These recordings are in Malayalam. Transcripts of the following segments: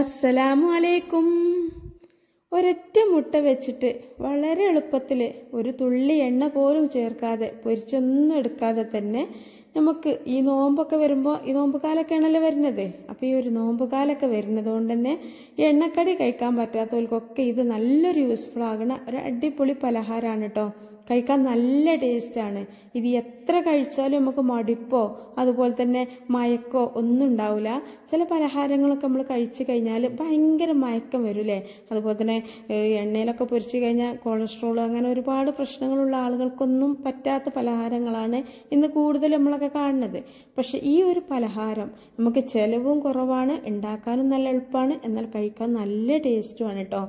അസ്സലാമു അലൈക്കും ഒരൊറ്റ മുട്ട വെച്ചിട്ട് വളരെ എളുപ്പത്തിൽ ഒരു തുള്ളി എണ്ണ പോലും ചേർക്കാതെ പൊരിച്ചൊന്നും എടുക്കാതെ തന്നെ നമുക്ക് ഈ നോമ്പൊക്കെ വരുമ്പോൾ ഈ നോമ്പ് കാലൊക്കെയാണല്ലോ വരുന്നത് അപ്പോൾ ഈ ഒരു നോമ്പ് കാലൊക്കെ വരുന്നത് കൊണ്ട് തന്നെ എണ്ണക്കടി കഴിക്കാൻ പറ്റാത്തവർക്കൊക്കെ ഇത് നല്ലൊരു യൂസ്ഫുൾ ആകുന്ന ഒരു അടിപൊളി പലഹാരമാണ് കേട്ടോ കഴിക്കാൻ നല്ല ടേസ്റ്റാണ് ഇത് എത്ര കഴിച്ചാലും നമുക്ക് മടുപ്പോ അതുപോലെ തന്നെ മയക്കോ ഒന്നും ഉണ്ടാവില്ല ചില പലഹാരങ്ങളൊക്കെ നമ്മൾ കഴിച്ചു കഴിഞ്ഞാൽ ഭയങ്കര മയക്കം വരൂലേ അതുപോലെ തന്നെ എണ്ണയിലൊക്കെ പൊരിച്ചു കഴിഞ്ഞാൽ കൊളസ്ട്രോൾ അങ്ങനെ ഒരുപാട് പ്രശ്നങ്ങളുള്ള ആളുകൾക്കൊന്നും പറ്റാത്ത പലഹാരങ്ങളാണ് ഇന്ന് കൂടുതൽ നമ്മളൊക്കെ കാണുന്നത് പക്ഷെ ഈ ഒരു പലഹാരം നമുക്ക് ചിലവും കുറവാണ് ഉണ്ടാക്കാനും നല്ല എളുപ്പമാണ് എന്നാൽ കഴിക്കാൻ നല്ല ടേസ്റ്റുമാണ് കേട്ടോ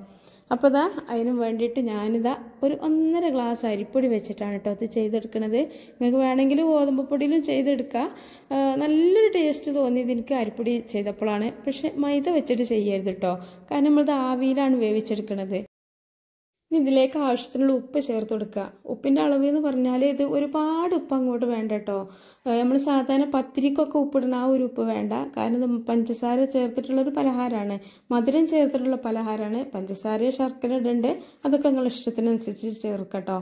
അപ്പോൾ ഇതാ അതിന് വേണ്ടിയിട്ട് ഞാനിതാ ഒരു ഒന്നര ഗ്ലാസ് അരിപ്പൊടി വെച്ചിട്ടാണ് കേട്ടോ അത് ചെയ്തെടുക്കണത് നിങ്ങൾക്ക് വേണമെങ്കിൽ ഗോതമ്പ് പൊടിയിലും ചെയ്തെടുക്കാം നല്ലൊരു ടേസ്റ്റ് തോന്നിയത് എനിക്ക് അരിപ്പൊടി ചെയ്തപ്പോഴാണ് പക്ഷേ മൈദ വെച്ചിട്ട് ചെയ്യരുത് കേട്ടോ കാരണം നമ്മളത് ആവിയിലാണ് വേവിച്ചെടുക്കണത് ഇനി ഇതിലേക്ക് ആവശ്യത്തിനുള്ള ഉപ്പ് ചേർത്ത് കൊടുക്കുക ഉപ്പിൻ്റെ അളവ് എന്ന് പറഞ്ഞാൽ ഇത് ഒരുപാട് ഉപ്പ് അങ്ങോട്ട് വേണ്ട കേട്ടോ നമ്മൾ സാധാരണ പത്തിരിക്കൊക്കെ ഉപ്പിടുന്ന ആ ഒരു ഉപ്പ് വേണ്ട കാരണം പഞ്ചസാര ചേർത്തിട്ടുള്ള ഒരു പലഹാരമാണ് മധുരം ചേർത്തിട്ടുള്ള പലഹാരമാണ് പഞ്ചസാര ശർക്കര ഇടുന്നുണ്ട് അതൊക്കെ നിങ്ങളുടെ ഇഷ്ടത്തിനനുസരിച്ച് ചേർക്കട്ടോ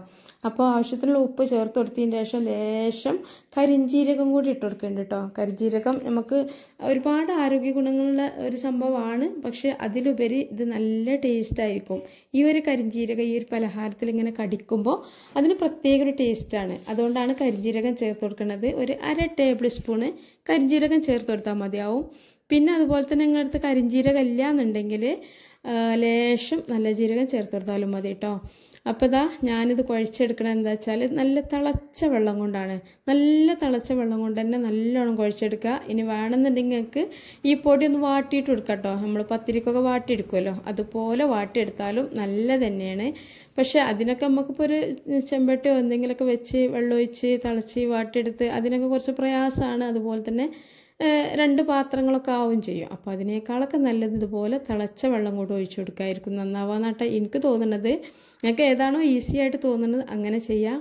അപ്പോൾ ആവശ്യത്തിനുള്ള ഉപ്പ് ചേർത്ത് കൊടുത്തതിന് ശേഷം ലേശം കരിഞ്ജീരകം കൂടി ഇട്ട് കൊടുക്കേണ്ട കേട്ടോ കരിഞ്ജീരകം നമുക്ക് ഒരുപാട് ആരോഗ്യ ഗുണങ്ങളുള്ള ഒരു സംഭവമാണ് പക്ഷേ അതിലുപരി ഇത് നല്ല ടേസ്റ്റായിരിക്കും ഈ ഒരു കരിഞ്ജീരകം ഈ ഒരു പലഹാരത്തിൽ ഇങ്ങനെ കടിക്കുമ്പോൾ അതിന് പ്രത്യേക ഒരു ടേസ്റ്റാണ് അതുകൊണ്ടാണ് കരിഞ്ജീരകം ചേർത്ത് കൊടുക്കുന്നത് ഒരു അര ടേബിൾ സ്പൂണ് കരിഞ്ജീരകം ചേർത്ത് കൊടുത്താൽ മതിയാവും പിന്നെ അതുപോലെ തന്നെ നിങ്ങളടുത്ത് കരിഞ്ജീരകം ഇല്ല എന്നുണ്ടെങ്കിൽ ലേശം നല്ല ജീരകം ചേർത്ത് കൊടുത്താലും മതി കേട്ടോ അപ്പോൾ ഇതാ ഞാനിത് കുഴച്ചെടുക്കണത് എന്താ വെച്ചാൽ നല്ല തിളച്ച വെള്ളം കൊണ്ടാണ് നല്ല തിളച്ച വെള്ളം കൊണ്ട് തന്നെ നല്ലോണം കുഴച്ചെടുക്കുക ഇനി വേണമെന്നുണ്ടെങ്കിൽ നിങ്ങൾക്ക് ഈ പൊടി ഒന്ന് വാട്ടിയിട്ട് കൊടുക്കാം കേട്ടോ നമ്മൾ പത്തിരിക്കൊക്കെ വാട്ടിയെടുക്കുമല്ലോ അതുപോലെ വാട്ടിയെടുത്താലും നല്ല തന്നെയാണ് പക്ഷെ അതിനൊക്കെ നമുക്കിപ്പോൾ ഒരു ചെമ്പട്ടിയോ എന്തെങ്കിലുമൊക്കെ വെച്ച് വെള്ളമൊഴിച്ച് തിളച്ച് വാട്ടിയെടുത്ത് അതിനൊക്കെ കുറച്ച് പ്രയാസമാണ് അതുപോലെ തന്നെ രണ്ട് പാത്രങ്ങളൊക്കെ ആവും ചെയ്യും അപ്പോൾ അതിനേക്കാളൊക്കെ നല്ലത് ഇതുപോലെ തിളച്ച വെള്ളം കൂടെ ഒഴിച്ചു കൊടുക്കായിരിക്കും നന്നാവാന്നാട്ടെ എനിക്ക് തോന്നുന്നത് നിങ്ങൾക്ക് ഏതാണോ ഈസി ആയിട്ട് തോന്നുന്നത് അങ്ങനെ ചെയ്യാം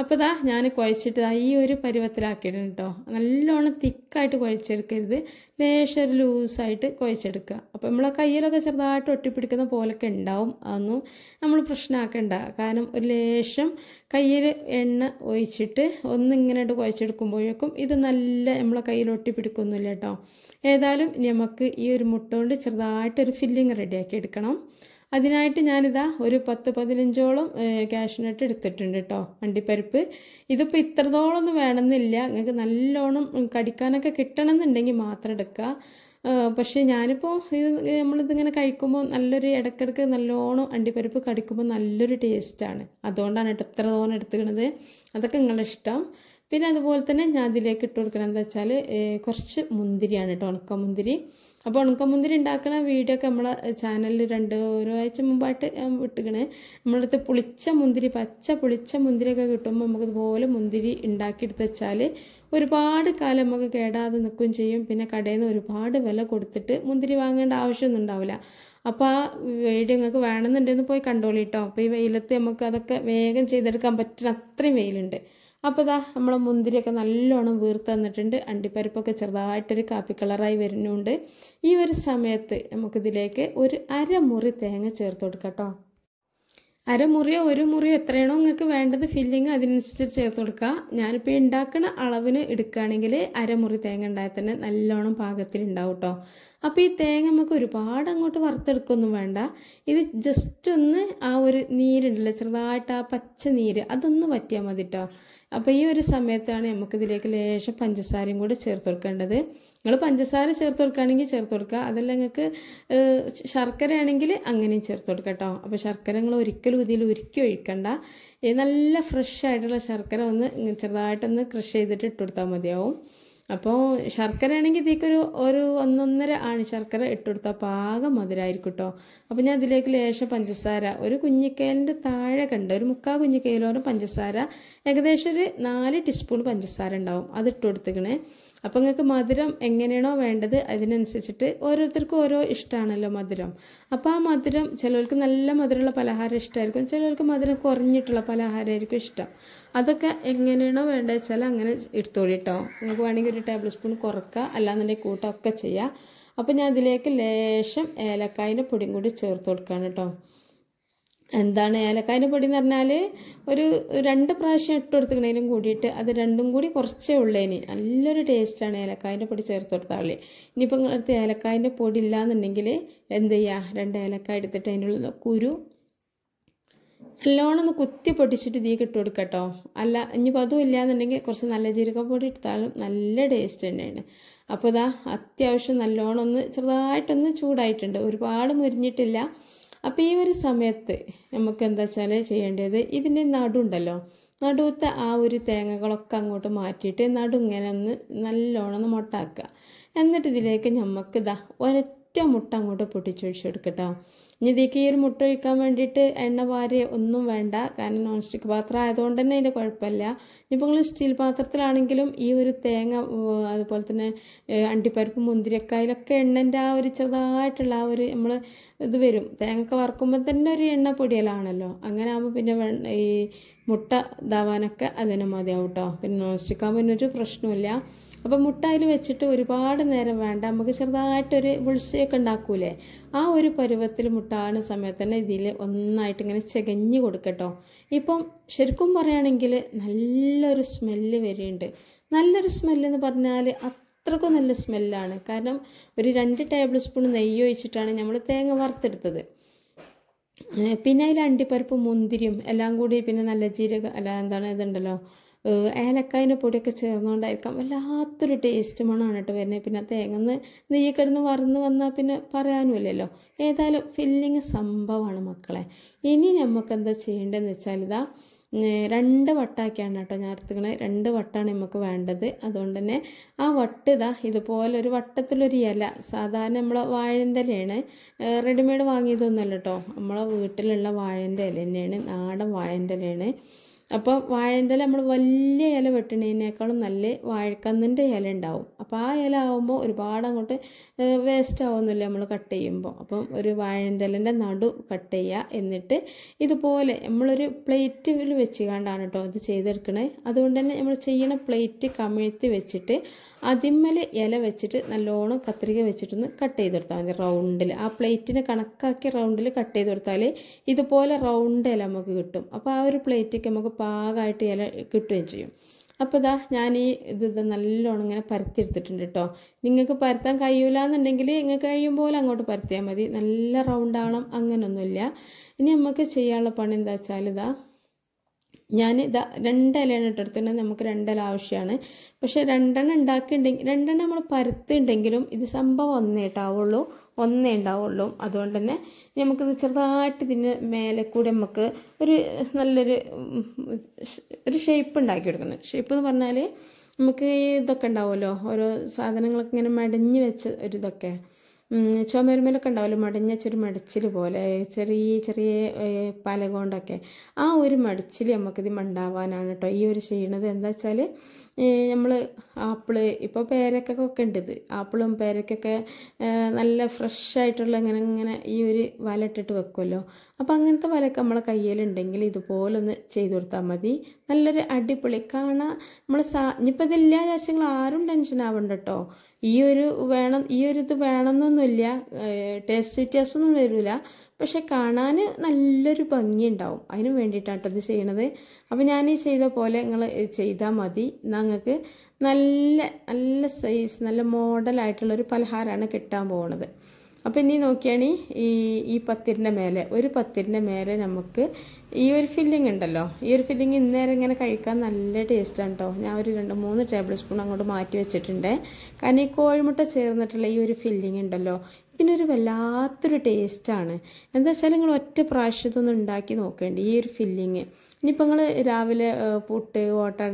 അപ്പോൾ ഇതാ ഞാൻ കുഴച്ചിട്ട് ഈ ഒരു പരുവത്തിലാക്കിയിടണം കേട്ടോ നല്ലോണം തിക്കായിട്ട് കുഴച്ചെടുക്കരുത് ലേശം ഒരു ലൂസായിട്ട് കുഴച്ചെടുക്കുക അപ്പോൾ നമ്മളെ കയ്യിലൊക്കെ ചെറുതായിട്ട് ഒട്ടിപ്പിടിക്കുന്ന പോലൊക്കെ ഉണ്ടാവും അതൊന്നും നമ്മൾ പ്രശ്നമാക്കണ്ട കാരണം ഒരു ലേശം കയ്യിൽ എണ്ണ ഒഴിച്ചിട്ട് ഒന്നിങ്ങനെയായിട്ട് കുഴച്ചെടുക്കുമ്പോഴേക്കും ഇത് നല്ല നമ്മളെ കയ്യിൽ ഒട്ടിപ്പിടിക്കൊന്നുമില്ല കേട്ടോ ഏതായാലും നമുക്ക് ഈ ഒരു മുട്ട കൊണ്ട് ചെറുതായിട്ടൊരു ഫില്ലിങ് റെഡിയാക്കി എടുക്കണം അതിനായിട്ട് ഞാനിതാ ഒരു പത്ത് പതിനഞ്ചോളം കാഷ്നട്ട് എടുത്തിട്ടുണ്ട് കേട്ടോ അണ്ടിപ്പരിപ്പ് ഇതിപ്പോൾ ഇത്രത്തോളം ഒന്നും വേണമെന്നില്ല നിങ്ങൾക്ക് നല്ലോണം കടിക്കാനൊക്കെ കിട്ടണമെന്നുണ്ടെങ്കിൽ മാത്രം എടുക്കുക പക്ഷേ ഞാനിപ്പോൾ ഇത് നമ്മളിതിങ്ങനെ കഴിക്കുമ്പോൾ നല്ലൊരു ഇടയ്ക്കിടയ്ക്ക് നല്ലോണം അണ്ടിപ്പരിപ്പ് കടിക്കുമ്പോൾ നല്ലൊരു ടേസ്റ്റാണ് അതുകൊണ്ടാണ് കേട്ടോ ഇത്രത്തോളം തോന്നെ അതൊക്കെ നിങ്ങളുടെ ഇഷ്ടം പിന്നെ അതുപോലെ തന്നെ ഞാൻ അതിലേക്ക് ഇട്ട് കൊടുക്കണം എന്താ വെച്ചാൽ കുറച്ച് മുന്തിരിയാണ് കേട്ടോ ഉണക്ക മുന്തിരി അപ്പോൾ ഉണക്കമുന്തിരി ഉണ്ടാക്കുന്ന വീഡിയോ ഒക്കെ നമ്മളെ ചാനലിൽ രണ്ട് ആഴ്ച മുമ്പായിട്ട് ഞാൻ വിട്ടുകണേ നമ്മളടുത്ത് പുളിച്ച മുന്തിരി പച്ച പുളിച്ച മുന്തിരിയൊക്കെ കിട്ടുമ്പോൾ നമുക്കിതുപോലെ മുന്തിരി ഉണ്ടാക്കിയെടുത്ത് വെച്ചാൽ ഒരുപാട് കാലം നമുക്ക് കേടാതെ നിൽക്കുകയും ചെയ്യും പിന്നെ കടയിൽ നിന്ന് ഒരുപാട് വില കൊടുത്തിട്ട് മുന്തിരി വാങ്ങേണ്ട ആവശ്യമൊന്നും ഉണ്ടാവില്ല അപ്പോൾ ആ വീഡിയോ നിങ്ങൾക്ക് വേണമെന്നുണ്ടെന്ന് പോയി കണ്ടോളിട്ടോ അപ്പോൾ ഈ വെയിലത്ത് നമുക്ക് അതൊക്കെ വേഗം ചെയ്തെടുക്കാൻ പറ്റുന്ന അത്രയും വെയിലുണ്ട് അപ്പോൾ ഇതാ നമ്മൾ മുന്തിരിയൊക്കെ നല്ലോണം വീർത്ത് തന്നിട്ടുണ്ട് അണ്ടിപ്പരിപ്പൊക്കെ ചെറുതായിട്ടൊരു കാപ്പി കളറായി വരുന്നുണ്ട് ഈ ഒരു സമയത്ത് നമുക്കിതിലേക്ക് ഒരു അരമുറി തേങ്ങ ചേർത്ത് കൊടുക്കാം കേട്ടോ അരമുറിയോ ഒരു മുറിയോ എത്രയാണോ നിങ്ങൾക്ക് വേണ്ടത് ഫില്ലിങ് അതിനനുസരിച്ച് ചേർത്ത് കൊടുക്കുക ഞാനിപ്പോൾ ഉണ്ടാക്കുന്ന അളവിന് എടുക്കുകയാണെങ്കിൽ അരമുറി തേങ്ങ ഉണ്ടായാൽ തന്നെ നല്ലോണം പാകത്തിലുണ്ടാവും കേട്ടോ അപ്പോൾ ഈ തേങ്ങ നമുക്ക് ഒരുപാട് അങ്ങോട്ട് വറുത്തെടുക്കൊന്നും വേണ്ട ഇത് ജസ്റ്റ് ഒന്ന് ആ ഒരു നീരുണ്ടല്ലോ ചെറുതായിട്ട് ആ പച്ച നീര് അതൊന്ന് പറ്റിയാൽ മതി കേട്ടോ അപ്പോൾ ഈ ഒരു സമയത്താണ് നമുക്കിതിലേക്ക് ലേശം പഞ്ചസാരയും കൂടി ചേർത്ത് കൊടുക്കേണ്ടത് നിങ്ങൾ പഞ്ചസാര ചേർത്ത് കൊടുക്കുകയാണെങ്കിൽ ചേർത്ത് കൊടുക്കുക അതല്ല നിങ്ങൾക്ക് ശർക്കര ആണെങ്കിൽ അങ്ങനെയും ചേർത്ത് കൊടുക്കുക കേട്ടോ അപ്പോൾ ശർക്കര നിങ്ങൾ ഒരിക്കലും ഇതിൽ ഒരിക്കൽ ഒഴിക്കണ്ട നല്ല ഫ്രഷ് ആയിട്ടുള്ള ശർക്കര ഒന്ന് ചെറുതായിട്ടൊന്ന് ക്രഷ് ചെയ്തിട്ട് ഇട്ട് കൊടുത്താൽ മതിയാവും അപ്പോൾ ശർക്കര ആണെങ്കിൽ ഇതിലേക്കൊരു ഒരു ഒന്നൊന്നര ആണ് ശർക്കര ഇട്ട് കൊടുത്താൽ പാകം മധുരമായിരിക്കും കേട്ടോ അപ്പോൾ ഞാൻ അതിലേക്ക് ലേശം പഞ്ചസാര ഒരു കുഞ്ഞിക്കയലിൻ്റെ താഴെ കണ്ട് ഒരു മുക്കാൽ കുഞ്ഞിക്കയിലോരം പഞ്ചസാര ഏകദേശം ഒരു നാല് ടീസ്പൂൺ പഞ്ചസാര ഉണ്ടാവും അത് ഇട്ട് കൊടുത്തേക്കണേ അപ്പോൾ നിങ്ങൾക്ക് മധുരം എങ്ങനെയാണോ വേണ്ടത് അതിനനുസരിച്ചിട്ട് ഓരോരുത്തർക്കും ഓരോ ഇഷ്ടമാണല്ലോ മധുരം അപ്പോൾ ആ മധുരം ചിലർക്ക് നല്ല മധുരമുള്ള പലഹാരം ഇഷ്ടമായിരിക്കും ചിലർക്ക് മധുരം കുറഞ്ഞിട്ടുള്ള പലഹാരമായിരിക്കും ഇഷ്ടം അതൊക്കെ എങ്ങനെയാണോ വേണ്ടത് വെച്ചാൽ അങ്ങനെ എടുത്തോളി കേട്ടോ നിങ്ങൾക്ക് വേണമെങ്കിൽ ഒരു ടേബിൾ സ്പൂൺ കുറക്കുക അല്ലാന്നുണ്ടെങ്കിൽ കൂട്ടമൊക്കെ ചെയ്യുക അപ്പോൾ ഞാൻ അതിലേക്ക് ലേശം ഏലക്കായൻ്റെ പൊടിയും കൂടി ചേർത്ത് കൊടുക്കുകയാണ് കേട്ടോ എന്താണ് ഏലക്കായൻ്റെ പൊടി എന്ന് പറഞ്ഞാൽ ഒരു രണ്ട് പ്രാവശ്യം ഇട്ട് കൊടുത്തുക്കണേലും കൂടിയിട്ട് അത് രണ്ടും കൂടി കുറച്ചേ ഉള്ളേന് നല്ലൊരു ടേസ്റ്റാണ് ഏലക്കായൻ്റെ പൊടി ചേർത്ത് കൊടുത്താൽ ഇനിയിപ്പോൾ നിങ്ങളടുത്ത് ഏലക്കായൻ്റെ പൊടി ഇല്ലയെന്നുണ്ടെങ്കിൽ എന്ത് ചെയ്യുക രണ്ട് ഏലക്കായ എടുത്തിട്ട് അതിനുള്ള കുരു നല്ലോണം ഒന്ന് കുത്തി പൊട്ടിച്ചിട്ട് ഇതീ ഇട്ട് കൊടുക്കട്ടോ അല്ല ഇനിയിപ്പോൾ അതും ഇല്ലയെന്നുണ്ടെങ്കിൽ കുറച്ച് നല്ല ജീരകപ്പൊടി എടുത്താലും നല്ല ടേസ്റ്റ് തന്നെയാണ് അപ്പോൾ ഇതാ അത്യാവശ്യം നല്ലോണം ഒന്ന് ചെറുതായിട്ടൊന്ന് ചൂടായിട്ടുണ്ട് ഒരുപാട് മുരിഞ്ഞിട്ടില്ല അപ്പോൾ ഈ ഒരു സമയത്ത് നമുക്ക് എന്താ വെച്ചാൽ ചെയ്യേണ്ടത് ഇതിൻ്റെ നടുണ്ടല്ലോ നടുവത്തെ ആ ഒരു തേങ്ങകളൊക്കെ അങ്ങോട്ട് മാറ്റിയിട്ട് നടു ഇങ്ങനെ ഒന്ന് നല്ലോണം മുട്ടാക്കുക എന്നിട്ട് ഇതിലേക്ക് നമുക്ക് ഇതാ ഒരൊറ്റ മുട്ട അങ്ങോട്ട് പൊട്ടിച്ചൊഴിച്ചെടുക്കട്ടോ ഇനി ഇതിലേക്ക് ഈ ഒരു മുട്ട ഒഴിക്കാൻ വേണ്ടിയിട്ട് എണ്ണ വാരി ഒന്നും വേണ്ട കാരണം നോൺ സ്റ്റിക്ക് പാത്രം ആയതുകൊണ്ട് തന്നെ അതിൻ്റെ കുഴപ്പമില്ല ഇനിയിപ്പോൾ നിങ്ങൾ സ്റ്റീൽ പാത്രത്തിലാണെങ്കിലും ഈ ഒരു തേങ്ങ അതുപോലെ തന്നെ അണ്ടിപ്പരിപ്പ് മുന്തിരിക്കായലൊക്കെ അതിലൊക്കെ എണ്ണൻ്റെ ആ ഒരു ചെറുതായിട്ടുള്ള ആ ഒരു നമ്മൾ ഇത് വരും തേങ്ങയൊക്കെ വറക്കുമ്പോൾ തന്നെ ഒരു എണ്ണ പൊടിയലാണല്ലോ അങ്ങനെ ആകുമ്പോൾ പിന്നെ ഈ മുട്ട ഇതാവാനൊക്കെ അതിനെ മതിയാവും കേട്ടോ പിന്നെ നോൺ സ്റ്റിക്കാകുമ്പോൾ ആകുമ്പോൾ ഒരു പ്രശ്നമില്ല അപ്പോൾ മുട്ട അതിൽ വെച്ചിട്ട് ഒരുപാട് നേരം വേണ്ട നമുക്ക് ചെറുതായിട്ടൊരു വിളിച്ചയൊക്കെ ഉണ്ടാക്കൂലേ ആ ഒരു പരുവത്തിൽ മുട്ടാകുന്ന സമയത്ത് തന്നെ ഇതിൽ ഒന്നായിട്ട് ഇങ്ങനെ ചെകഞ്ഞ് കൊടുക്കട്ടോ ഇപ്പം ശരിക്കും പറയുകയാണെങ്കിൽ നല്ലൊരു സ്മെല്ല് വരെയുണ്ട് നല്ലൊരു സ്മെല്ലെന്ന് പറഞ്ഞാൽ അത്രക്കും നല്ല സ്മെല്ലാണ് കാരണം ഒരു രണ്ട് ടേബിൾ സ്പൂൺ നെയ്യ് ഒഴിച്ചിട്ടാണ് നമ്മൾ തേങ്ങ വറുത്തെടുത്തത് പിന്നെ അതിൽ അണ്ടിപ്പരിപ്പ് മുന്തിരിയും എല്ലാം കൂടി പിന്നെ നല്ല ജീരക അല്ല എന്താണ് ഇതുണ്ടല്ലോ ഏലക്കായൻ്റെ പൊടിയൊക്കെ ചേർന്നുകൊണ്ടായിരിക്കാം വല്ലാത്തൊരു ടേസ്റ്റ് മണമാണ് കേട്ടോ വരുന്നത് പിന്നെ തേങ്ങന്ന് കിടന്ന് വറന്ന് വന്നാൽ പിന്നെ പറയാനുമില്ലല്ലോ ഏതായാലും ഫില്ലിങ് സംഭവമാണ് മക്കളെ ഇനി നമുക്ക് എന്താ ചെയ്യേണ്ടതെന്ന് വെച്ചാൽ ഇതാ രണ്ട് വട്ടാക്കിയാണ് കേട്ടോ ഞാൻ അറുത്തുക്കണ രണ്ട് വട്ടാണ് നമുക്ക് വേണ്ടത് അതുകൊണ്ട് തന്നെ ആ വട്ട് ഇതാ ഇതുപോലെ ഒരു വട്ടത്തിലൊരു ഇല സാധാരണ നമ്മൾ വാഴൻ്റെ ഇലയാണ് റെഡിമെയ്ഡ് വാങ്ങിയതൊന്നുമല്ല കേട്ടോ നമ്മളെ വീട്ടിലുള്ള വാഴൻ്റെ ഇല തന്നെയാണ് നാടൻ വാഴൻ്റെ ഇലയാണ് അപ്പോൾ വാഴൻ്റെ നമ്മൾ വലിയ ഇല വെട്ടണേനേക്കാളും നല്ല വാഴക്കന്നിൻ്റെ ഇല ഉണ്ടാവും അപ്പോൾ ആ ഇല ആകുമ്പോൾ ഒരുപാട് അങ്ങോട്ട് വേസ്റ്റ് ആവുന്നില്ല നമ്മൾ കട്ട് ചെയ്യുമ്പോൾ അപ്പം ഒരു വാഴേൻ്റെ ഇലൻ്റെ നടു കട്ട് ചെയ്യുക എന്നിട്ട് ഇതുപോലെ നമ്മളൊരു പ്ലേറ്റിൽ വെച്ച് കണ്ടാണ് കേട്ടോ ഇത് ചെയ്തെടുക്കണേ അതുകൊണ്ട് തന്നെ നമ്മൾ ചെയ്യണ പ്ലേറ്റ് കമിഴ്ത്തി വെച്ചിട്ട് അതിമ്മൽ ഇല വെച്ചിട്ട് നല്ലോണം കത്രിക വെച്ചിട്ടൊന്ന് കട്ട് ചെയ്തെടുത്താൽ മതി റൗണ്ടിൽ ആ പ്ലേറ്റിനെ കണക്കാക്കി റൗണ്ടിൽ കട്ട് ചെയ്ത് കൊടുത്താൽ ഇതുപോലെ റൗണ്ട് ഇല നമുക്ക് കിട്ടും അപ്പോൾ ആ ഒരു പ്ലേറ്റൊക്കെ നമുക്ക് പാകമായിട്ട് ഇല കിട്ടുകയും ചെയ്യും അപ്പോൾ ഇതാ ഞാൻ ഈ ഇത് ഇത് നല്ലോണം ഇങ്ങനെ പരത്തിയെടുത്തിട്ടുണ്ട് കേട്ടോ നിങ്ങൾക്ക് പരത്താൻ കഴിയൂല എന്നുണ്ടെങ്കിൽ നിങ്ങൾക്ക് കഴിയും പോലെ അങ്ങോട്ട് പരത്തിയാൽ മതി നല്ല റൗണ്ട് ആവണം അങ്ങനൊന്നുമില്ല ഇനി നമുക്ക് ചെയ്യാനുള്ള പണി എന്താ വെച്ചാൽ ഇതാ ഞാൻ ഇതാ രണ്ടിലയാണ് ഇട്ടെടുത്തിട്ടുണ്ടെങ്കിൽ നമുക്ക് രണ്ടില ആവശ്യമാണ് പക്ഷേ രണ്ടെണ്ണം ഉണ്ടാക്കിയിട്ടുണ്ടെങ്കിൽ രണ്ടെണ്ണം നമ്മൾ പരത്തുണ്ടെങ്കിലും ഇത് സംഭവം ഒന്നേട്ടാവുള്ളൂ ഒന്നേ ഉണ്ടാവുള്ളൂ അതുകൊണ്ട് തന്നെ നമുക്കിത് ചെറുതായിട്ട് ഇതിന് മേലെ കൂടി നമുക്ക് ഒരു നല്ലൊരു ഒരു ഷേപ്പ് ഉണ്ടാക്കി കൊടുക്കണം ഷേപ്പ് എന്ന് പറഞ്ഞാൽ നമുക്ക് ഇതൊക്കെ ഉണ്ടാവുമല്ലോ ഓരോ സാധനങ്ങളൊക്കെ ഇങ്ങനെ മടഞ്ഞ് വെച്ച ഒരു ഇതൊക്കെ ചുമരുമേലൊക്കെ ഉണ്ടാവുമല്ലോ മടഞ്ഞ ചെറു മടച്ചിൽ പോലെ ചെറിയ ചെറിയ പല കൊണ്ടൊക്കെ ആ ഒരു മടച്ചിൽ നമുക്കിത് മണ്ടാവാനാണ് കേട്ടോ ഈ ഒരു ചെയ്യണത് എന്താ വെച്ചാൽ നമ്മൾ ആപ്പിള് ഇപ്പോൾ പേരക്കൊക്കെ ഉണ്ട് ഇത് ആപ്പിളും പേരക്കൊക്കെ നല്ല ഫ്രഷ് ആയിട്ടുള്ള ഇങ്ങനെ ഇങ്ങനെ ഈ ഒരു വല ഇട്ടിട്ട് വെക്കുമല്ലോ അപ്പോൾ അങ്ങനത്തെ വലയൊക്കെ നമ്മളെ കയ്യിലുണ്ടെങ്കിൽ ഇതുപോലെ ഒന്ന് ചെയ്ത് കൊടുത്താൽ മതി നല്ലൊരു അടിപൊളി കാണാൻ നമ്മൾ സാ ഇനിയിപ്പോൾ ഇതെല്ലാ ആരും ടെൻഷൻ ആവണ്ട കേട്ടോ ഈ ഒരു വേണം ഈ ഒരു ഇത് വേണമെന്നൊന്നുമില്ല ടേസ്റ്റ് വ്യത്യാസമൊന്നും വരില്ല പക്ഷെ കാണാൻ നല്ലൊരു ഭംഗിയുണ്ടാവും അതിന് വേണ്ടിയിട്ടാണ് ഇത് ചെയ്യണത് അപ്പോൾ ഞാൻ ഈ ചെയ്ത പോലെ നിങ്ങൾ ചെയ്താൽ മതി എന്നാൽ നിങ്ങൾക്ക് നല്ല നല്ല സൈസ് നല്ല മോഡലായിട്ടുള്ളൊരു പലഹാരമാണ് കിട്ടാൻ പോകുന്നത് അപ്പോൾ ഇനി നോക്കിയാണ് ഈ ഈ പത്തിരിൻ്റെ മേലെ ഒരു പത്തിരിൻ്റെ മേലെ നമുക്ക് ഈ ഒരു ഫില്ലിംഗ് ഉണ്ടല്ലോ ഈ ഒരു ഫില്ലിംഗ് ഇന്നേരം ഇങ്ങനെ കഴിക്കാൻ നല്ല ടേസ്റ്റാണ് കേട്ടോ ഞാൻ ഒരു രണ്ട് മൂന്ന് ടേബിൾ സ്പൂൺ അങ്ങോട്ട് മാറ്റി വെച്ചിട്ടുണ്ട് കാരണം ഈ കോഴിമുട്ട ചേർന്നിട്ടുള്ള ഈ ഒരു ഫില്ലിംഗ് ഉണ്ടല്ലോ ഇതിനൊരു വല്ലാത്തൊരു ടേസ്റ്റാണ് എന്താ വെച്ചാൽ നിങ്ങൾ ഒറ്റ പ്രാവശ്യത്തൊന്ന് ഉണ്ടാക്കി നോക്കേണ്ടി ഈ ഒരു ഫില്ലിങ് ഇനിയിപ്പോൾ നിങ്ങൾ രാവിലെ പുട്ട് ഓട്ടട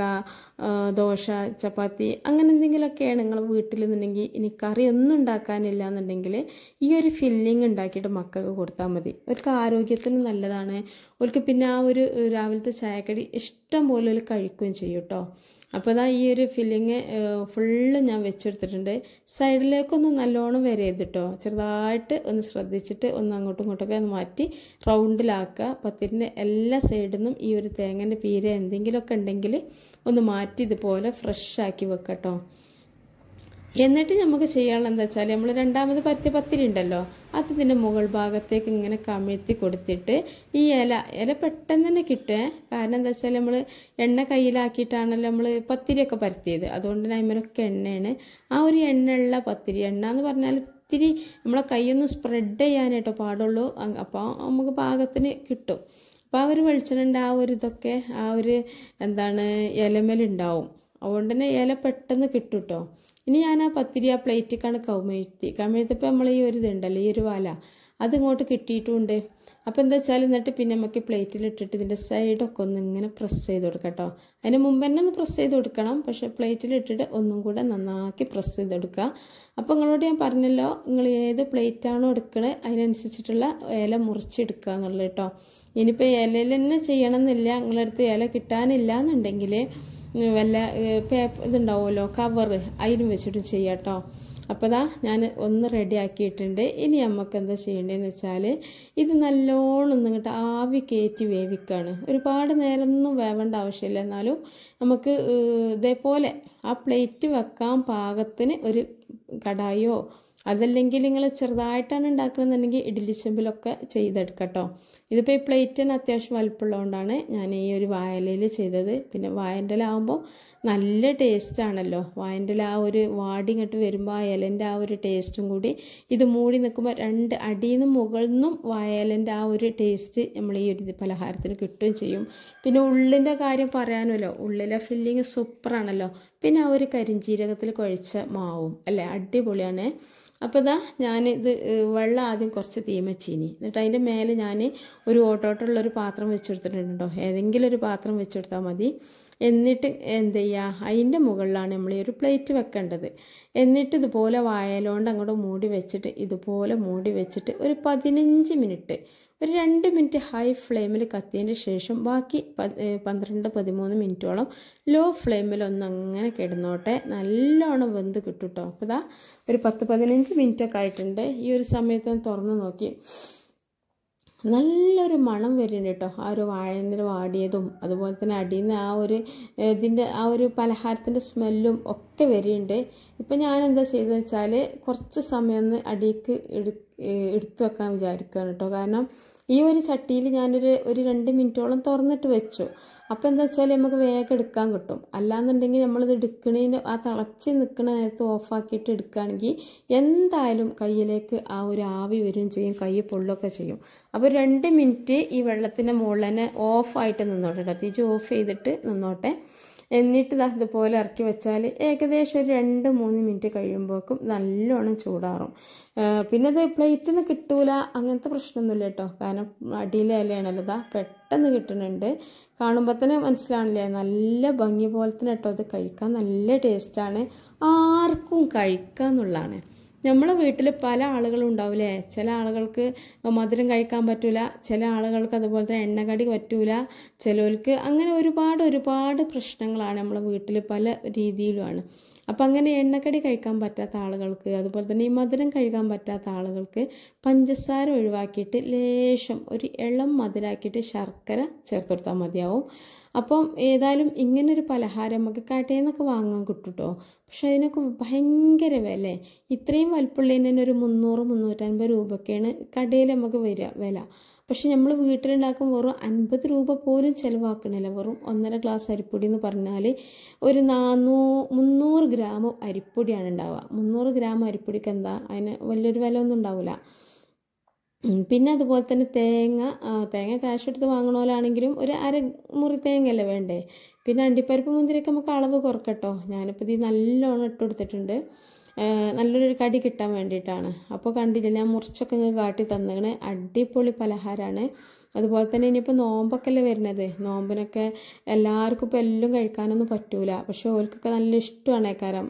ദോശ ചപ്പാത്തി അങ്ങനെ എന്തെങ്കിലുമൊക്കെയാണ് നിങ്ങൾ വീട്ടിൽ നിന്നുണ്ടെങ്കിൽ ഇനി കറി ഒന്നും ഉണ്ടാക്കാനില്ല എന്നുണ്ടെങ്കിൽ ഈ ഒരു ഫില്ലിങ് ഉണ്ടാക്കിയിട്ട് മക്കൾക്ക് കൊടുത്താൽ മതി അവർക്ക് ആരോഗ്യത്തിന് നല്ലതാണ് അവർക്ക് പിന്നെ ആ ഒരു രാവിലത്തെ ചായക്കടി ഇഷ്ടം പോലെ കഴിക്കുകയും ചെയ്യും കേട്ടോ അപ്പോൾ ഇതാ ഈ ഒരു ഫില്ലിങ് ഫുള്ള് ഞാൻ വെച്ചെടുത്തിട്ടുണ്ട് സൈഡിലേക്കൊന്ന് നല്ലോണം വരരുത് കേട്ടോ ചെറുതായിട്ട് ഒന്ന് ശ്രദ്ധിച്ചിട്ട് ഒന്ന് അങ്ങോട്ടും ഇങ്ങോട്ടൊക്കെ ഒന്ന് മാറ്റി റൗണ്ടിലാക്കുക പത്തിരിൻ്റെ എല്ലാ സൈഡിൽ നിന്നും ഈ ഒരു തേങ്ങൻ്റെ പീര എന്തെങ്കിലുമൊക്കെ ഉണ്ടെങ്കിൽ ഒന്ന് മാറ്റി ഇതുപോലെ ഫ്രഷ് ആക്കി വെക്കാം കേട്ടോ എന്നിട്ട് നമുക്ക് ചെയ്യാനുള്ള എന്താ വെച്ചാൽ നമ്മൾ രണ്ടാമത് പത്തിരി ഉണ്ടല്ലോ അത് ഇതിൻ്റെ മുകൾ ഭാഗത്തേക്ക് ഇങ്ങനെ കമഴ്ത്തി കൊടുത്തിട്ട് ഈ ഇല ഇല പെട്ടെന്ന് തന്നെ കിട്ടുമേ കാരണം എന്താ വെച്ചാൽ നമ്മൾ എണ്ണ കയ്യിലാക്കിയിട്ടാണല്ലോ നമ്മൾ പത്തിരിയൊക്കെ പരത്തിയത് അതുകൊണ്ട് തന്നെ അതിമേലൊക്കെ എണ്ണയാണ് ആ ഒരു എണ്ണയുള്ള പത്തിരി എണ്ണ എന്ന് പറഞ്ഞാൽ ഇത്തിരി നമ്മളെ കൈയൊന്നും സ്പ്രെഡ് ചെയ്യാനായിട്ടോ പാടുള്ളൂ അപ്പോൾ നമുക്ക് പാകത്തിന് കിട്ടും അപ്പോൾ ആ ഒരു വെളിച്ചെണ്ണ ആ ഒരു ഇതൊക്കെ ആ ഒരു എന്താണ് ഇലമേലുണ്ടാവും അതുകൊണ്ട് തന്നെ ഇല പെട്ടെന്ന് കിട്ടും കേട്ടോ ഇനി ഞാൻ ആ പത്തിരി ആ പ്ലേറ്റിക്കാണ് കമിഴ്ത്തി കമിഴ്ത്തപ്പോൾ നമ്മൾ ഈ ഒരു ഇതുണ്ടല്ലോ ഈ ഒരു അത് അതിങ്ങോട്ട് കിട്ടിയിട്ടുണ്ട് അപ്പോൾ എന്താ വെച്ചാൽ എന്നിട്ട് പിന്നെ നമുക്ക് പ്ലേറ്റിലിട്ടിട്ട് ഇതിൻ്റെ സൈഡൊക്കെ ഒന്ന് ഇങ്ങനെ പ്രസ് ചെയ്ത് കൊടുക്കാം കേട്ടോ അതിന് മുമ്പ് തന്നെ ഒന്ന് പ്രസ് ചെയ്ത് കൊടുക്കണം പക്ഷേ പ്ലേറ്റിലിട്ടിട്ട് ഒന്നും കൂടെ നന്നാക്കി പ്രസ് ചെയ്ത് കൊടുക്കുക അപ്പോൾ നിങ്ങളോട് ഞാൻ പറഞ്ഞല്ലോ നിങ്ങൾ ഏത് പ്ലേറ്റാണോ എടുക്കണത് അതിനനുസരിച്ചിട്ടുള്ള ഇല മുറിച്ചെടുക്കുക എന്നുള്ളത് കേട്ടോ ഇനിയിപ്പോൾ ഇലയിൽ തന്നെ ചെയ്യണമെന്നില്ല നിങ്ങളടുത്ത് ഇല കിട്ടാനില്ല എന്നുണ്ടെങ്കിൽ വല്ല പേപ്പർ ഇതുണ്ടാവുമല്ലോ കവറ് അതിന് വെച്ചിട്ട് ചെയ്യാം കേട്ടോ അപ്പോൾ ദാ ഞാൻ ഒന്ന് റെഡി ആക്കിയിട്ടുണ്ട് ഇനി നമുക്ക് എന്താ ചെയ്യേണ്ടതെന്ന് വെച്ചാൽ ഇത് നല്ലോണം ഇങ്ങോട്ട് ആവി കയറ്റി വേവിക്കുകയാണ് ഒരുപാട് നേരമൊന്നും വേവേണ്ട ആവശ്യമില്ല എന്നാലും നമുക്ക് ഇതേപോലെ ആ പ്ലേറ്റ് വെക്കാൻ പാകത്തിന് ഒരു കടായോ അതല്ലെങ്കിൽ നിങ്ങൾ ചെറുതായിട്ടാണ് ഉണ്ടാക്കണമെന്നുണ്ടെങ്കിൽ ഇഡ്ഡലി ചെമ്പിലൊക്കെ ചെയ്തെടുക്കട്ടോ ഇതിപ്പോൾ ഈ പ്ലേറ്റിന് അത്യാവശ്യം വലുപ്പമുള്ളതുകൊണ്ടാണ് ഞാൻ ഈ ഒരു വായലയിൽ ചെയ്തത് പിന്നെ വായൻ്റെ ആവുമ്പോൾ നല്ല ടേസ്റ്റാണല്ലോ വായൻ്റെ ആ ഒരു വാടി ഇങ്ങോട്ട് വരുമ്പോൾ ആ ഇലൻ്റെ ആ ഒരു ടേസ്റ്റും കൂടി ഇത് മൂടി നിൽക്കുമ്പോൾ രണ്ട് അടിയിൽ നിന്നും മുകളിൽ നിന്നും വായലൻ്റെ ആ ഒരു ടേസ്റ്റ് നമ്മൾ ഈ ഒരു പലഹാരത്തിന് കിട്ടുകയും ചെയ്യും പിന്നെ ഉള്ളിൻ്റെ കാര്യം പറയാനുമല്ലോ ഉള്ളിലെ ഫില്ലിങ് സൂപ്പറാണല്ലോ പിന്നെ ആ ഒരു കരിഞ്ചീരകത്തിൽ കുഴച്ച മാവും അല്ലേ അടിപൊളിയാണ് അപ്പോൾ ഇതാ ഞാനിത് വെള്ളം ആദ്യം കുറച്ച് തീമച്ചീനി എന്നിട്ട് അതിൻ്റെ മേലെ ഞാൻ ഒരു ഓട്ടോട്ടുള്ളൊരു പാത്രം വെച്ചെടുത്തിട്ടുണ്ട് കേട്ടോ ഏതെങ്കിലും ഒരു പാത്രം വെച്ചെടുത്താൽ മതി എന്നിട്ട് എന്ത് ചെയ്യുക അതിൻ്റെ മുകളിലാണ് നമ്മൾ ഈ ഒരു പ്ലേറ്റ് വെക്കേണ്ടത് എന്നിട്ട് ഇതുപോലെ വായലോണ്ട് അങ്ങോട്ട് മൂടി വെച്ചിട്ട് ഇതുപോലെ മൂടി വെച്ചിട്ട് ഒരു പതിനഞ്ച് മിനിറ്റ് ഒരു രണ്ട് മിനിറ്റ് ഹൈ ഫ്ലെയിമിൽ കത്തിയതിന് ശേഷം ബാക്കി പന്ത്രണ്ട് പതിമൂന്ന് മിനിറ്റോളം ലോ ഫ്ലെയിമിൽ ഒന്ന് അങ്ങനെ കിടന്നോട്ടെ നല്ലോണം വെന്ത് കിട്ടും കേട്ടോ അപ്പോൾ ഇതാ ഒരു പത്ത് പതിനഞ്ച് മിനിറ്റൊക്കെ ആയിട്ടുണ്ട് ഈ ഒരു സമയത്ത് തുറന്ന് നോക്കി നല്ലൊരു മണം വരുന്നുണ്ട് കേട്ടോ ആ ഒരു വാഴൻ്റെ വാടിയതും അതുപോലെ തന്നെ അടിയിൽ നിന്ന് ആ ഒരു ഇതിൻ്റെ ആ ഒരു പലഹാരത്തിൻ്റെ സ്മെല്ലും ഒക്കെ വരുന്നുണ്ട് ഇപ്പം ഞാൻ എന്താ ചെയ്തെന്ന് വെച്ചാൽ കുറച്ച് സമയം ഒന്ന് അടിയിക്ക് എടുത്ത് വെക്കാൻ വിചാരിക്കുകയാണ് കേട്ടോ കാരണം ഈ ഒരു ചട്ടിയിൽ ഞാനൊരു ഒരു രണ്ട് മിനിറ്റോളം തുറന്നിട്ട് വെച്ചു അപ്പോൾ എന്താ വെച്ചാൽ നമുക്ക് വേഗം എടുക്കാൻ കിട്ടും അല്ലാന്നുണ്ടെങ്കിൽ നമ്മളിത് എടുക്കണേന് ആ തിളച്ച് നിൽക്കുന്ന നേരത്ത് ഓഫാക്കിയിട്ട് എടുക്കുകയാണെങ്കിൽ എന്തായാലും കയ്യിലേക്ക് ആ ഒരു ആവി വരും ചെയ്യും കൈ പൊള്ളൊക്കെ ചെയ്യും അപ്പോൾ രണ്ട് മിനിറ്റ് ഈ വെള്ളത്തിൻ്റെ മുകളിൽ തന്നെ ഓഫായിട്ട് നിന്നോട്ടെ തീ ഓഫ് ചെയ്തിട്ട് നിന്നോട്ടെ എന്നിട്ട് അതുപോലെ ഇറക്കി വെച്ചാൽ ഏകദേശം ഒരു രണ്ട് മൂന്ന് മിനിറ്റ് കഴിയുമ്പോഴേക്കും നല്ലോണം ചൂടാറും പിന്നെ അത് പ്ലേറ്റിൽ നിന്ന് കിട്ടൂല അങ്ങനത്തെ പ്രശ്നമൊന്നുമില്ല കേട്ടോ കാരണം അടിയിലെ ഇലയാണല്ലോ ഇതാ പെട്ടെന്ന് കിട്ടുന്നുണ്ട് കാണുമ്പോൾ തന്നെ മനസ്സിലാണില്ലേ നല്ല ഭംഗി പോലെ തന്നെ കേട്ടോ അത് കഴിക്കാൻ നല്ല ടേസ്റ്റാണ് ആർക്കും കഴിക്കാന്നുള്ളതാണ് നമ്മളെ വീട്ടിൽ പല ആളുകളും ഉണ്ടാവില്ലേ ചില ആളുകൾക്ക് മധുരം കഴിക്കാൻ പറ്റില്ല ചില ആളുകൾക്ക് അതുപോലെ തന്നെ എണ്ണക്കടി പറ്റൂല ചിലർക്ക് അങ്ങനെ ഒരുപാട് ഒരുപാട് പ്രശ്നങ്ങളാണ് നമ്മളെ വീട്ടിൽ പല രീതിയിലുമാണ് അപ്പം അങ്ങനെ എണ്ണക്കടി കഴിക്കാൻ പറ്റാത്ത ആളുകൾക്ക് അതുപോലെ തന്നെ ഈ മധുരം കഴിക്കാൻ പറ്റാത്ത ആളുകൾക്ക് പഞ്ചസാര ഒഴിവാക്കിയിട്ട് ലേശം ഒരു ഇളം മധുരാക്കിയിട്ട് ശർക്കര ചേർത്ത് കൊടുത്താൽ മതിയാവും അപ്പം ഏതായാലും ഇങ്ങനൊരു പലഹാരം നമുക്ക് കടയിൽ വാങ്ങാൻ കിട്ടും പക്ഷെ അതിനൊക്കെ ഭയങ്കര വില ഇത്രയും വലിപ്പുള്ളതിന് തന്നെ ഒരു മുന്നൂറ് മുന്നൂറ്റൻപത് രൂപയൊക്കെയാണ് കടയിൽ നമുക്ക് വരിക വില പക്ഷെ നമ്മൾ വീട്ടിലുണ്ടാക്കും വെറും അൻപത് രൂപ പോലും ചിലവാക്കണില്ല വെറും ഒന്നര ഗ്ലാസ് അരിപ്പൊടി എന്ന് പറഞ്ഞാൽ ഒരു നാനൂ മുന്നൂറ് ഗ്രാം അരിപ്പൊടിയാണ് ഉണ്ടാവുക മുന്നൂറ് ഗ്രാം അരിപ്പൊടിക്ക് എന്താ അതിന് വലിയൊരു വില ഒന്നും ഉണ്ടാവില്ല പിന്നെ അതുപോലെ തന്നെ തേങ്ങ തേങ്ങ കാശ് എടുത്ത് വാങ്ങണോലാണെങ്കിലും ഒരു അര മുറി തേങ്ങയല്ലേ വേണ്ടേ പിന്നെ അണ്ടിപ്പരിപ്പ് മുന്തിരിയൊക്കെ നമുക്ക് അളവ് കുറക്കട്ടോ ഞാനിപ്പോൾ ഇത് നല്ലോണം ഇട്ട് കൊടുത്തിട്ടുണ്ട് നല്ലൊരു കടി കിട്ടാൻ വേണ്ടിയിട്ടാണ് അപ്പോൾ കണ്ടില്ല ഞാൻ മുറിച്ചൊക്കെ ഇങ്ങ് കാട്ടി തന്നിങ്ങനെ അടിപൊളി പലഹാരമാണ് അതുപോലെ തന്നെ ഇനിയിപ്പോൾ നോമ്പൊക്കെയല്ലേ വരുന്നത് നോമ്പിനൊക്കെ എല്ലാവർക്കും ഇപ്പോൾ എല്ലാം കഴിക്കാനൊന്നും പറ്റൂല പക്ഷേ ഓർക്കൊക്കെ നല്ല ഇഷ്ടമാണ് കാരം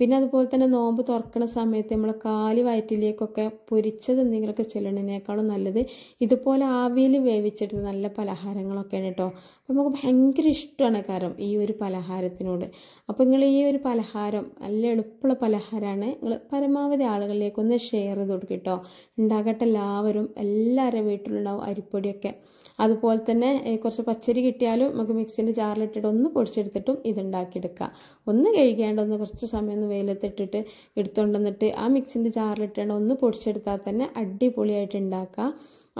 പിന്നെ അതുപോലെ തന്നെ നോമ്പ് തുറക്കുന്ന സമയത്ത് നമ്മൾ കാലി വയറ്റിലേക്കൊക്കെ പൊരിച്ചത് എന്തെങ്കിലുമൊക്കെ ചെല്ലണതിനേക്കാളും നല്ലത് ഇതുപോലെ ആവിയിൽ വേവിച്ചിട്ട് നല്ല പലഹാരങ്ങളൊക്കെയാണ് കേട്ടോ നമുക്ക് ഭയങ്കര ഇഷ്ടമാണ് കാരണം ഈ ഒരു പലഹാരത്തിനോട് അപ്പോൾ നിങ്ങൾ ഈ ഒരു പലഹാരം നല്ല എളുപ്പമുള്ള പലഹാരമാണ് നിങ്ങൾ പരമാവധി ആളുകളിലേക്കൊന്ന് ഷെയർ ചെയ്ത് കൊടുക്കും കേട്ടോ ഉണ്ടാകട്ടെ എല്ലാവരും എല്ലാവരുടെ വീട്ടിലുണ്ടാവും അരിപ്പൊടിയൊക്കെ അതുപോലെ തന്നെ കുറച്ച് പച്ചരി കിട്ടിയാലും നമുക്ക് മിക്സിൻ്റെ ജാറിലിട്ടിട്ട് ഒന്ന് പൊടിച്ചെടുത്തിട്ടും ഇതുണ്ടാക്കിയെടുക്കുക ഒന്ന് കഴുകിയാണ്ട് ഒന്ന് കുറച്ച് സമയം ഒന്ന് വെയിലത്തിട്ടിട്ട് എടുത്തുകൊണ്ടുവന്നിട്ട് ആ മിക്സിൻ്റെ ജാറിലിട്ടാണ്ട് ഒന്ന് പൊടിച്ചെടുത്താൽ തന്നെ അടിപൊളിയായിട്ട് ഉണ്ടാക്കുക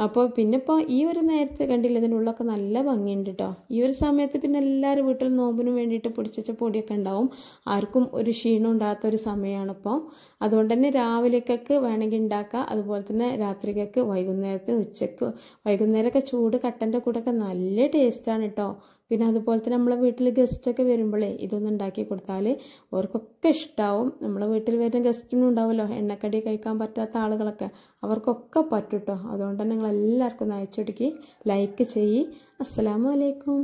അപ്പോൾ പിന്നെ ഇപ്പോൾ ഈ ഒരു നേരത്തെ കണ്ടില്ല ഇതിനുള്ളൊക്കെ നല്ല ഭംഗിയുണ്ട് കേട്ടോ ഈ ഒരു സമയത്ത് പിന്നെ എല്ലാവരും വീട്ടിൽ നോമ്പിനും വേണ്ടിയിട്ട് പൊടിച്ചച്ച പൊടിയൊക്കെ ഉണ്ടാവും ആർക്കും ഒരു ക്ഷീണം ഉണ്ടാകാത്ത ഒരു ഇപ്പോൾ അതുകൊണ്ട് തന്നെ രാവിലേക്കൊക്കെ വേണമെങ്കിൽ ഉണ്ടാക്കുക അതുപോലെ തന്നെ രാത്രിക്കൊക്കെ വൈകുന്നേരത്തിന് ഉച്ചക്ക് വൈകുന്നേരമൊക്കെ ചൂട് കട്ടൻ്റെ കൂടെയൊക്കെ നല്ല ടേസ്റ്റാണ് കേട്ടോ പിന്നെ അതുപോലെ തന്നെ നമ്മളെ വീട്ടിൽ ഗസ്റ്റൊക്കെ വരുമ്പോഴേ ഇതൊന്നും ഉണ്ടാക്കി കൊടുത്താൽ അവർക്കൊക്കെ ഇഷ്ടമാവും നമ്മളെ വീട്ടിൽ വരുന്ന ഗസ്റ്റിനും ഉണ്ടാവുമല്ലോ എണ്ണക്കടി കഴിക്കാൻ പറ്റാത്ത ആളുകളൊക്കെ അവർക്കൊക്കെ പറ്റും കേട്ടോ അതുകൊണ്ട് തന്നെ നിങ്ങൾ എല്ലാവർക്കും നയച്ചൊടുക്കി ലൈക്ക് ചെയ്യ് അസ്സാം വലൈക്കും